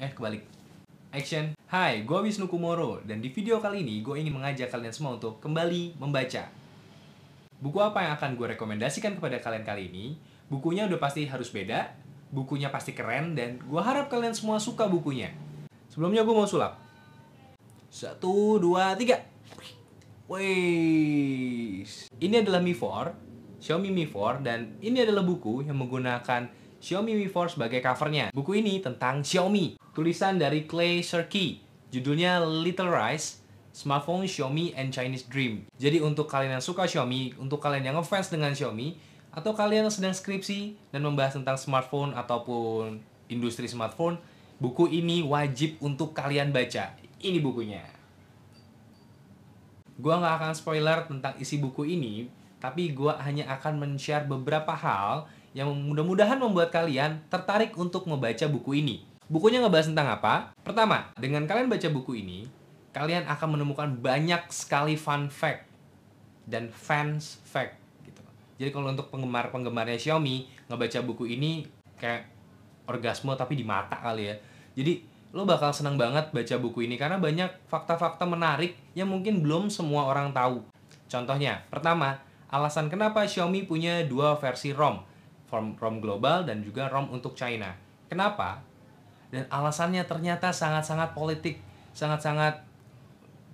eh kebalik. Action. Hai, gue Wisnu Kumoro dan di video kali ini gue ingin mengajak kalian semua untuk kembali membaca. Buku apa yang akan gue rekomendasikan kepada kalian kali ini? Bukunya udah pasti harus beda, bukunya pasti keren dan gue harap kalian semua suka bukunya. Sebelumnya gue mau sulap. Satu, dua, tiga. Weis. Ini adalah Mi 4, Xiaomi Mi 4, dan ini adalah buku yang menggunakan Xiaomi Mi 4 sebagai covernya. Buku ini tentang Xiaomi. Tulisan dari Clay Shirky, judulnya Little Rice, Smartphone Xiaomi and Chinese Dream. Jadi untuk kalian yang suka Xiaomi, untuk kalian yang ngefans dengan Xiaomi, atau kalian yang sedang skripsi dan membahas tentang smartphone ataupun industri smartphone, buku ini wajib untuk kalian baca. Ini bukunya. Gua nggak akan spoiler tentang isi buku ini, tapi gue hanya akan men-share beberapa hal yang mudah-mudahan membuat kalian tertarik untuk membaca buku ini. Bukunya ngebahas tentang apa? Pertama, dengan kalian baca buku ini, kalian akan menemukan banyak sekali fun fact dan fans fact gitu. Jadi kalau untuk penggemar-penggemarnya Xiaomi ngebaca buku ini kayak orgasme tapi di mata kali ya. Jadi lo bakal senang banget baca buku ini karena banyak fakta-fakta menarik yang mungkin belum semua orang tahu. Contohnya, pertama, alasan kenapa Xiaomi punya dua versi ROM, ROM global dan juga ROM untuk China. Kenapa? dan alasannya ternyata sangat-sangat politik sangat-sangat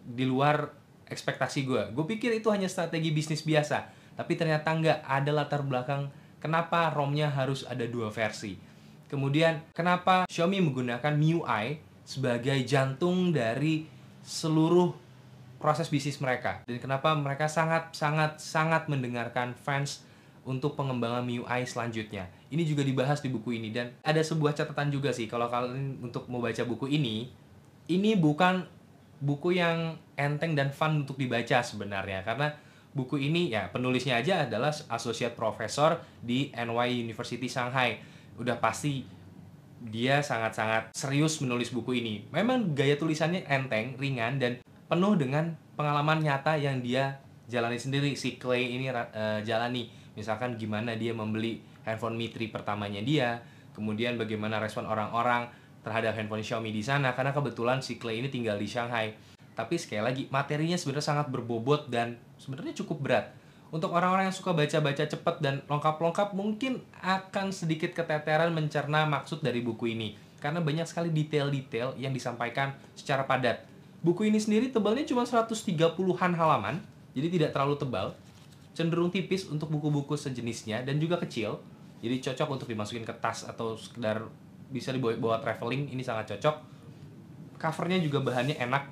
di luar ekspektasi gue gue pikir itu hanya strategi bisnis biasa tapi ternyata nggak ada latar belakang kenapa ROM-nya harus ada dua versi kemudian kenapa Xiaomi menggunakan MIUI sebagai jantung dari seluruh proses bisnis mereka dan kenapa mereka sangat sangat sangat mendengarkan fans untuk pengembangan MIUI selanjutnya. Ini juga dibahas di buku ini dan ada sebuah catatan juga sih kalau kalian untuk mau baca buku ini, ini bukan buku yang enteng dan fun untuk dibaca sebenarnya karena buku ini ya penulisnya aja adalah associate professor di NY University Shanghai. Udah pasti dia sangat-sangat serius menulis buku ini. Memang gaya tulisannya enteng, ringan dan penuh dengan pengalaman nyata yang dia jalani sendiri si Clay ini uh, jalani misalkan gimana dia membeli handphone Mitri pertamanya dia kemudian bagaimana respon orang-orang terhadap handphone Xiaomi di sana karena kebetulan si Clay ini tinggal di Shanghai tapi sekali lagi materinya sebenarnya sangat berbobot dan sebenarnya cukup berat untuk orang-orang yang suka baca-baca cepat dan lengkap-lengkap mungkin akan sedikit keteteran mencerna maksud dari buku ini karena banyak sekali detail-detail yang disampaikan secara padat. Buku ini sendiri tebalnya cuma 130-an halaman jadi tidak terlalu tebal, cenderung tipis untuk buku-buku sejenisnya dan juga kecil. Jadi cocok untuk dimasukin ke tas atau sekedar bisa dibawa traveling, ini sangat cocok. Covernya juga bahannya enak,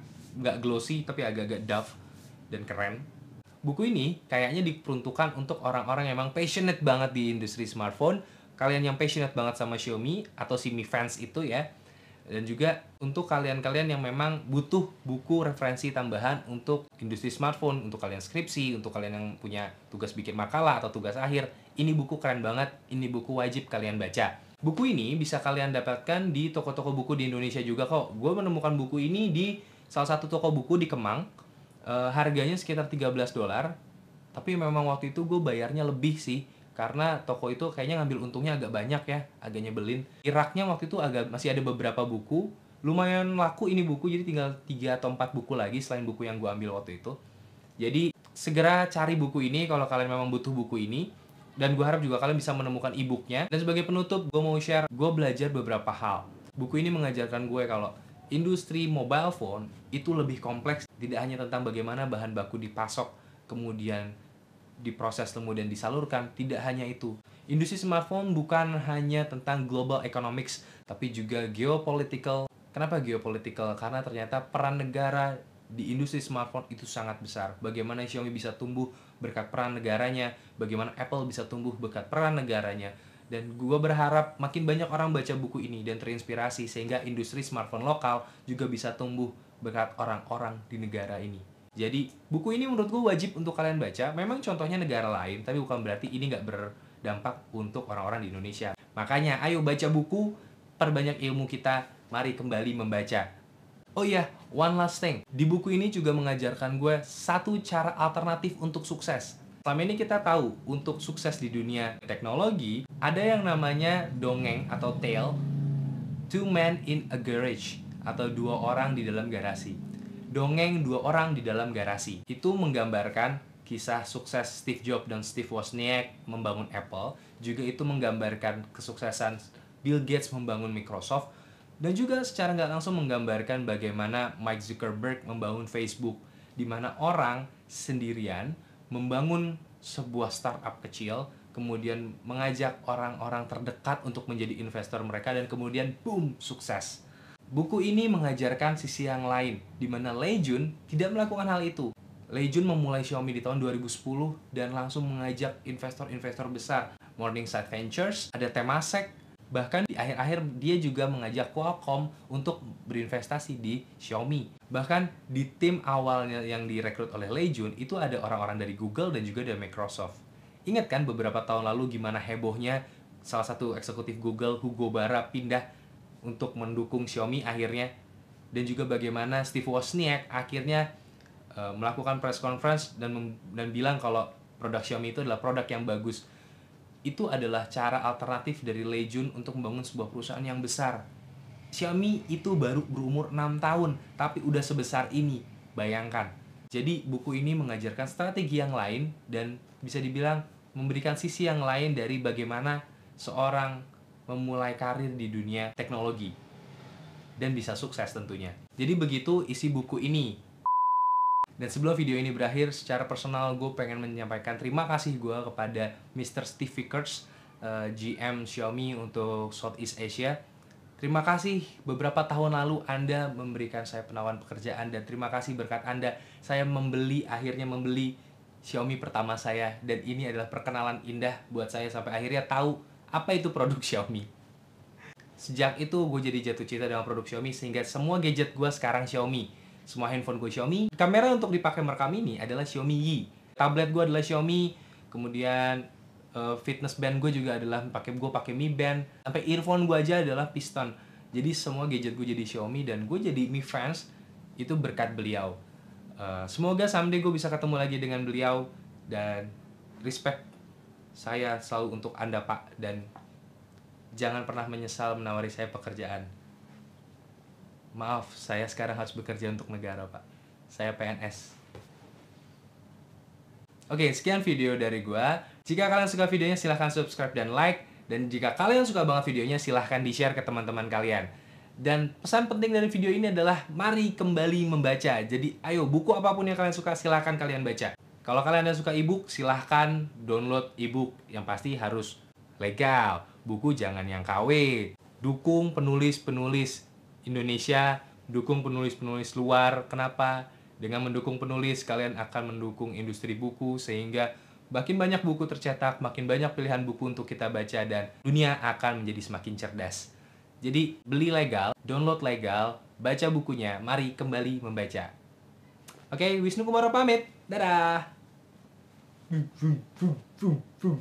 nggak glossy tapi agak-agak duff dan keren. Buku ini kayaknya diperuntukkan untuk orang-orang yang emang passionate banget di industri smartphone. Kalian yang passionate banget sama Xiaomi atau si fans itu ya, dan juga untuk kalian-kalian yang memang butuh buku referensi tambahan untuk industri smartphone, untuk kalian skripsi, untuk kalian yang punya tugas bikin makalah atau tugas akhir, ini buku keren banget, ini buku wajib kalian baca. Buku ini bisa kalian dapatkan di toko-toko buku di Indonesia juga kok. Gue menemukan buku ini di salah satu toko buku di Kemang. E, harganya sekitar 13 dolar, tapi memang waktu itu gue bayarnya lebih sih karena toko itu kayaknya ngambil untungnya agak banyak ya agak nyebelin iraknya waktu itu agak masih ada beberapa buku lumayan laku ini buku jadi tinggal 3 atau 4 buku lagi selain buku yang gue ambil waktu itu jadi segera cari buku ini kalau kalian memang butuh buku ini dan gue harap juga kalian bisa menemukan e-booknya dan sebagai penutup gue mau share gue belajar beberapa hal buku ini mengajarkan gue kalau industri mobile phone itu lebih kompleks tidak hanya tentang bagaimana bahan baku dipasok kemudian diproses kemudian disalurkan tidak hanya itu. Industri smartphone bukan hanya tentang global economics tapi juga geopolitical. Kenapa geopolitical? Karena ternyata peran negara di industri smartphone itu sangat besar. Bagaimana Xiaomi bisa tumbuh berkat peran negaranya, bagaimana Apple bisa tumbuh berkat peran negaranya. Dan gue berharap makin banyak orang baca buku ini dan terinspirasi sehingga industri smartphone lokal juga bisa tumbuh berkat orang-orang di negara ini. Jadi buku ini menurut gue wajib untuk kalian baca. Memang contohnya negara lain, tapi bukan berarti ini nggak berdampak untuk orang-orang di Indonesia. Makanya ayo baca buku, perbanyak ilmu kita, mari kembali membaca. Oh iya, one last thing. Di buku ini juga mengajarkan gue satu cara alternatif untuk sukses. Selama ini kita tahu, untuk sukses di dunia teknologi, ada yang namanya dongeng atau tale, two men in a garage, atau dua orang di dalam garasi dongeng dua orang di dalam garasi. Itu menggambarkan kisah sukses Steve Jobs dan Steve Wozniak membangun Apple, juga itu menggambarkan kesuksesan Bill Gates membangun Microsoft, dan juga secara nggak langsung menggambarkan bagaimana Mike Zuckerberg membangun Facebook, di mana orang sendirian membangun sebuah startup kecil, kemudian mengajak orang-orang terdekat untuk menjadi investor mereka, dan kemudian boom, sukses. Buku ini mengajarkan sisi yang lain, di mana Lei Jun tidak melakukan hal itu. Lei Jun memulai Xiaomi di tahun 2010 dan langsung mengajak investor-investor besar Morningside Ventures, ada Temasek, bahkan di akhir-akhir dia juga mengajak Qualcomm untuk berinvestasi di Xiaomi. Bahkan di tim awalnya yang direkrut oleh Lei Jun itu ada orang-orang dari Google dan juga dari Microsoft. Ingat kan beberapa tahun lalu gimana hebohnya salah satu eksekutif Google Hugo Bara pindah untuk mendukung Xiaomi akhirnya dan juga bagaimana Steve Wozniak akhirnya uh, melakukan press conference dan dan bilang kalau produk Xiaomi itu adalah produk yang bagus. Itu adalah cara alternatif dari Lei Jun untuk membangun sebuah perusahaan yang besar. Xiaomi itu baru berumur 6 tahun, tapi udah sebesar ini. Bayangkan. Jadi buku ini mengajarkan strategi yang lain dan bisa dibilang memberikan sisi yang lain dari bagaimana seorang memulai karir di dunia teknologi dan bisa sukses tentunya. Jadi begitu isi buku ini. Dan sebelum video ini berakhir, secara personal gue pengen menyampaikan terima kasih gue kepada Mr. Steve Vickers, eh, GM Xiaomi untuk Southeast Asia. Terima kasih beberapa tahun lalu Anda memberikan saya penawaran pekerjaan dan terima kasih berkat Anda saya membeli, akhirnya membeli Xiaomi pertama saya dan ini adalah perkenalan indah buat saya sampai akhirnya tahu apa itu produk Xiaomi. Sejak itu gue jadi jatuh cinta dengan produk Xiaomi sehingga semua gadget gue sekarang Xiaomi. Semua handphone gue Xiaomi. Kamera untuk dipakai merekam ini adalah Xiaomi Yi. Tablet gue adalah Xiaomi. Kemudian uh, fitness band gue juga adalah pakai gue pakai Mi Band. Sampai earphone gue aja adalah Piston. Jadi semua gadget gue jadi Xiaomi dan gue jadi Mi fans itu berkat beliau. Uh, semoga someday gue bisa ketemu lagi dengan beliau dan respect saya selalu untuk Anda, Pak, dan jangan pernah menyesal menawari saya pekerjaan. Maaf, saya sekarang harus bekerja untuk negara, Pak. Saya PNS. Oke, sekian video dari gua. Jika kalian suka videonya, silahkan subscribe dan like. Dan jika kalian suka banget videonya, silahkan di-share ke teman-teman kalian. Dan pesan penting dari video ini adalah mari kembali membaca. Jadi ayo buku apapun yang kalian suka silahkan kalian baca. Kalau kalian yang suka e-book, silahkan download e-book. Yang pasti harus legal. Buku jangan yang KW. Dukung penulis-penulis Indonesia, dukung penulis-penulis luar. Kenapa? Dengan mendukung penulis, kalian akan mendukung industri buku sehingga makin banyak buku tercetak, makin banyak pilihan buku untuk kita baca dan dunia akan menjadi semakin cerdas. Jadi, beli legal, download legal, baca bukunya, mari kembali membaca. Oke, Wisnu Kumara pamit. Dadah! 嗯，嗯，嗯，嗯，嗯。